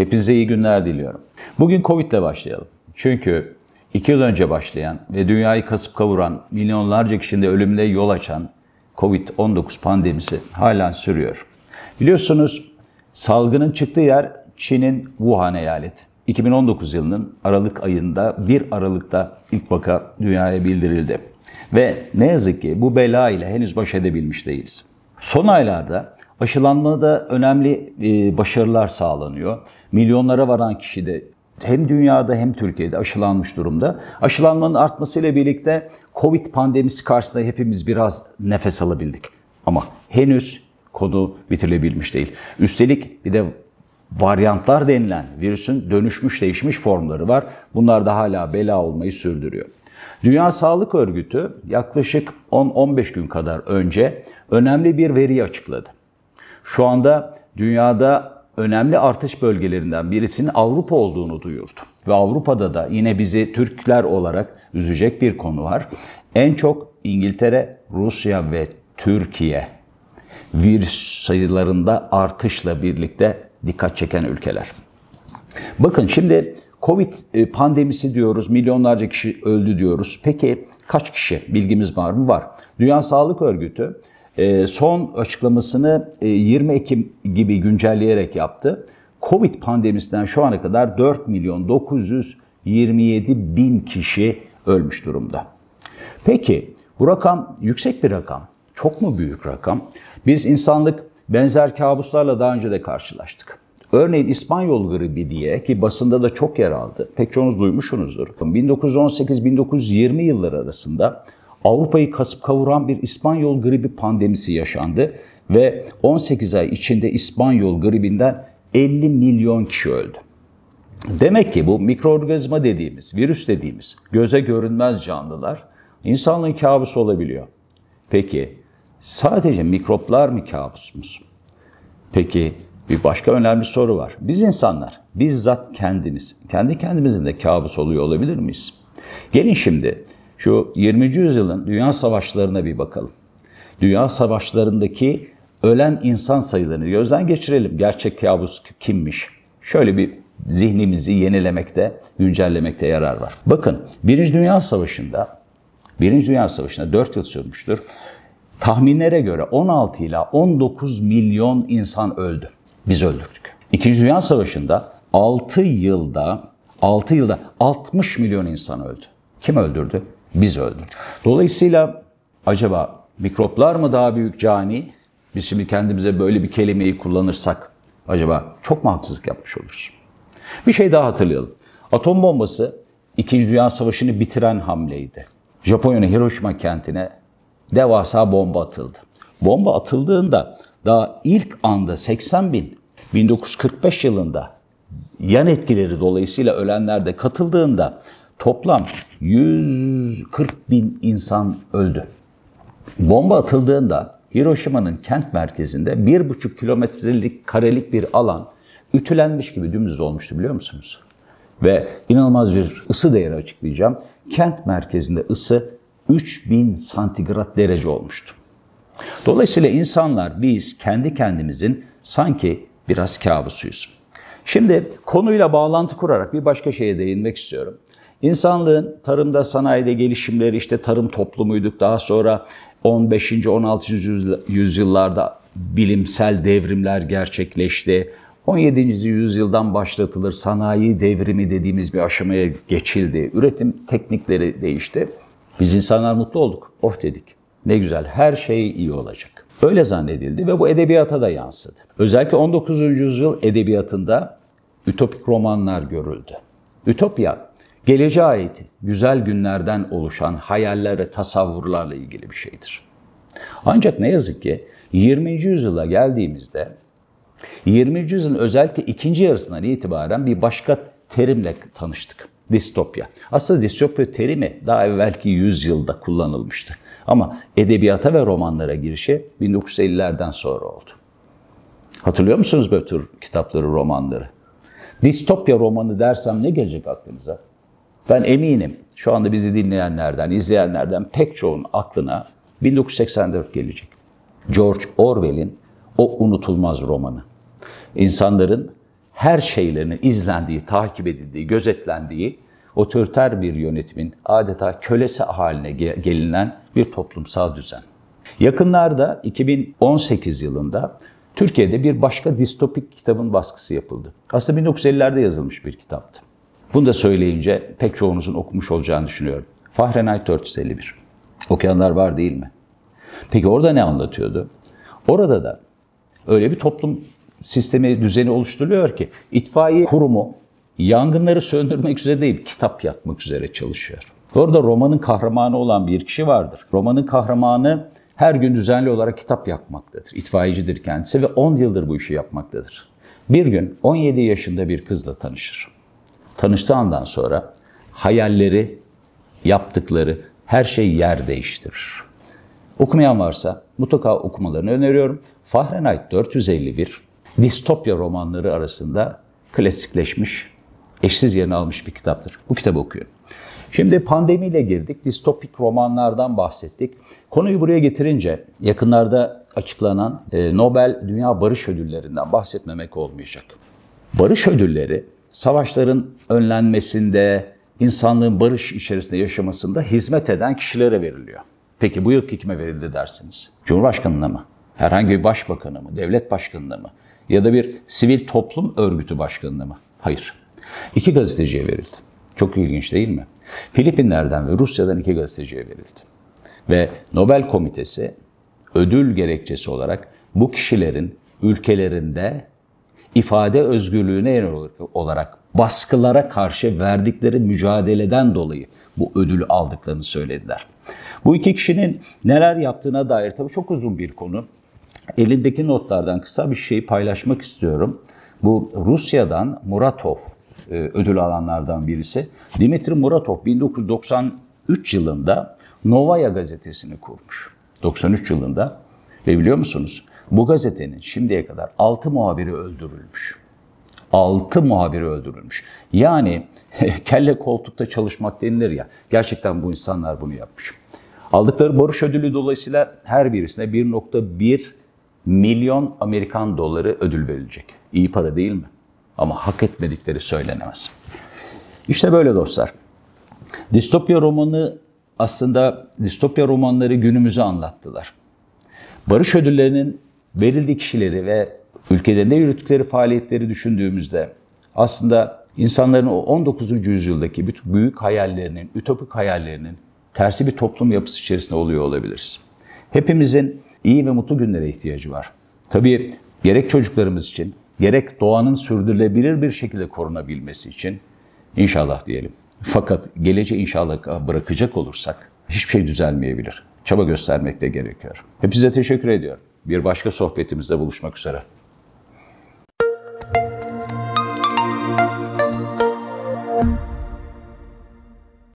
Hepinize iyi günler diliyorum. Bugün Covid ile başlayalım. Çünkü iki yıl önce başlayan ve dünyayı kasıp kavuran, milyonlarca kişinin de ölümüne yol açan Covid-19 pandemisi halen sürüyor. Biliyorsunuz salgının çıktığı yer Çin'in Wuhan eyaleti. 2019 yılının Aralık ayında 1 Aralık'ta ilk vaka dünyaya bildirildi. Ve ne yazık ki bu bela ile henüz baş edebilmiş değiliz. Son aylarda Aşılanmada önemli e, başarılar sağlanıyor. Milyonlara varan kişi de hem dünyada hem Türkiye'de aşılanmış durumda. Aşılanmanın artmasıyla birlikte Covid pandemisi karşısında hepimiz biraz nefes alabildik. Ama henüz konu bitirilebilmiş değil. Üstelik bir de varyantlar denilen virüsün dönüşmüş değişmiş formları var. Bunlar da hala bela olmayı sürdürüyor. Dünya Sağlık Örgütü yaklaşık 10-15 gün kadar önce önemli bir veriyi açıkladı şu anda dünyada önemli artış bölgelerinden birisinin Avrupa olduğunu duyurdu. Ve Avrupa'da da yine bizi Türkler olarak üzecek bir konu var. En çok İngiltere, Rusya ve Türkiye virüs sayılarında artışla birlikte dikkat çeken ülkeler. Bakın şimdi Covid e, pandemisi diyoruz, milyonlarca kişi öldü diyoruz. Peki kaç kişi bilgimiz var mı? Var. Dünya Sağlık Örgütü ee, son açıklamasını 20 e, Ekim gibi güncelleyerek yaptı. Covid pandemisinden şu ana kadar 4 milyon 927 bin kişi ölmüş durumda. Peki bu rakam yüksek bir rakam. Çok mu büyük rakam? Biz insanlık benzer kabuslarla daha önce de karşılaştık. Örneğin İspanyol gribi diye ki basında da çok yer aldı. Pek çoğunuz duymuşsunuzdur. 1918-1920 yılları arasında Avrupa'yı kasıp kavuran bir İspanyol gribi pandemisi yaşandı ve 18 ay içinde İspanyol gribinden 50 milyon kişi öldü. Demek ki bu mikroorganizma dediğimiz, virüs dediğimiz göze görünmez canlılar insanlığın kabusu olabiliyor. Peki sadece mikroplar mı kabusumuz? Peki bir başka önemli soru var. Biz insanlar bizzat kendimiz, kendi kendimizin de kabus oluyor olabilir miyiz? Gelin şimdi şu 20. yüzyılın dünya savaşlarına bir bakalım. Dünya savaşlarındaki ölen insan sayılarını gözden geçirelim. Gerçek kabus kimmiş? Şöyle bir zihnimizi yenilemekte, güncellemekte yarar var. Bakın Birinci Dünya Savaşı'nda, Birinci Dünya Savaşı'nda 4 yıl sürmüştür. Tahminlere göre 16 ila 19 milyon insan öldü. Biz öldürdük. İkinci Dünya Savaşı'nda 6 yılda 6 yılda 60 milyon insan öldü. Kim öldürdü? Biz öldürdük. Dolayısıyla acaba mikroplar mı daha büyük cani? Biz şimdi kendimize böyle bir kelimeyi kullanırsak acaba çok mu haksızlık yapmış oluruz? Bir şey daha hatırlayalım. Atom bombası İkinci Dünya Savaşı'nı bitiren hamleydi. Japonya'nın Hiroşima kentine devasa bomba atıldı. Bomba atıldığında daha ilk anda 80 bin 1945 yılında yan etkileri dolayısıyla ölenler de katıldığında toplam 140 bin insan öldü. Bomba atıldığında Hiroşima'nın kent merkezinde 1,5 kilometrelik karelik bir alan ütülenmiş gibi dümdüz olmuştu biliyor musunuz? Ve inanılmaz bir ısı değeri açıklayacağım. Kent merkezinde ısı 3000 santigrat derece olmuştu. Dolayısıyla insanlar biz kendi kendimizin sanki biraz kabusuyuz. Şimdi konuyla bağlantı kurarak bir başka şeye değinmek istiyorum. İnsanlığın tarımda, sanayide gelişimleri işte tarım toplumuyduk. Daha sonra 15. 16. yüzyıllarda bilimsel devrimler gerçekleşti. 17. yüzyıldan başlatılır sanayi devrimi dediğimiz bir aşamaya geçildi. Üretim teknikleri değişti. Biz insanlar mutlu olduk. Oh dedik. Ne güzel her şey iyi olacak. Öyle zannedildi ve bu edebiyata da yansıdı. Özellikle 19. yüzyıl edebiyatında ütopik romanlar görüldü. Ütopya Geleceğe ait güzel günlerden oluşan hayaller ve tasavvurlarla ilgili bir şeydir. Ancak ne yazık ki 20. yüzyıla geldiğimizde 20. yüzyılın özellikle ikinci yarısından itibaren bir başka terimle tanıştık. Distopya. Aslında distopya terimi daha evvelki yüzyılda kullanılmıştı. Ama edebiyata ve romanlara girişi 1950'lerden sonra oldu. Hatırlıyor musunuz böyle tür kitapları, romanları? Distopya romanı dersem ne gelecek aklınıza? Ben eminim şu anda bizi dinleyenlerden, izleyenlerden pek çoğun aklına 1984 gelecek. George Orwell'in o unutulmaz romanı. İnsanların her şeylerini izlendiği, takip edildiği, gözetlendiği, otoriter bir yönetimin adeta kölesi haline gelinen bir toplumsal düzen. Yakınlarda 2018 yılında Türkiye'de bir başka distopik kitabın baskısı yapıldı. Aslında 1950'lerde yazılmış bir kitaptı. Bunu da söyleyince pek çoğunuzun okumuş olacağını düşünüyorum. Fahrenheit 451. Okuyanlar var değil mi? Peki orada ne anlatıyordu? Orada da öyle bir toplum sistemi, düzeni oluşturuluyor ki itfaiye kurumu yangınları söndürmek üzere değil, kitap yakmak üzere çalışıyor. Orada romanın kahramanı olan bir kişi vardır. Romanın kahramanı her gün düzenli olarak kitap yakmaktadır. İtfaiyecidir kendisi ve 10 yıldır bu işi yapmaktadır. Bir gün 17 yaşında bir kızla tanışır tanıştığı andan sonra hayalleri, yaptıkları her şey yer değiştirir. Okumayan varsa mutlaka okumalarını öneriyorum. Fahrenheit 451 distopya romanları arasında klasikleşmiş, eşsiz yerini almış bir kitaptır. Bu kitabı okuyun. Şimdi pandemiyle girdik, distopik romanlardan bahsettik. Konuyu buraya getirince yakınlarda açıklanan e, Nobel Dünya Barış Ödülleri'nden bahsetmemek olmayacak. Barış Ödülleri savaşların önlenmesinde, insanlığın barış içerisinde yaşamasında hizmet eden kişilere veriliyor. Peki bu yılki kime verildi dersiniz? Cumhurbaşkanına mı? Herhangi bir başbakanı mı? Devlet başkanına mı? Ya da bir sivil toplum örgütü başkanına mı? Hayır. İki gazeteciye verildi. Çok ilginç değil mi? Filipinler'den ve Rusya'dan iki gazeteciye verildi. Ve Nobel Komitesi ödül gerekçesi olarak bu kişilerin ülkelerinde ifade özgürlüğüne yer olarak baskılara karşı verdikleri mücadeleden dolayı bu ödülü aldıklarını söylediler. Bu iki kişinin neler yaptığına dair tabii çok uzun bir konu. Elindeki notlardan kısa bir şey paylaşmak istiyorum. Bu Rusya'dan Muratov e, ödül alanlardan birisi. Dimitri Muratov 1993 yılında Novaya gazetesini kurmuş. 93 yılında. Ve biliyor musunuz? Bu gazetenin şimdiye kadar 6 muhabiri öldürülmüş. 6 muhabiri öldürülmüş. Yani kelle koltukta çalışmak denilir ya. Gerçekten bu insanlar bunu yapmış. Aldıkları barış ödülü dolayısıyla her birisine 1.1 milyon Amerikan doları ödül verilecek. İyi para değil mi? Ama hak etmedikleri söylenemez. İşte böyle dostlar. Distopya romanı aslında distopya romanları günümüzü anlattılar. Barış ödüllerinin verildiği kişileri ve ülkelerinde yürüttükleri faaliyetleri düşündüğümüzde aslında insanların o 19. yüzyıldaki bütün büyük hayallerinin, ütopik hayallerinin tersi bir toplum yapısı içerisinde oluyor olabiliriz. Hepimizin iyi ve mutlu günlere ihtiyacı var. Tabii gerek çocuklarımız için, gerek doğanın sürdürülebilir bir şekilde korunabilmesi için inşallah diyelim. Fakat gelece inşallah bırakacak olursak hiçbir şey düzelmeyebilir. Çaba göstermek de gerekiyor. Hepinize teşekkür ediyorum. Bir başka sohbetimizde buluşmak üzere.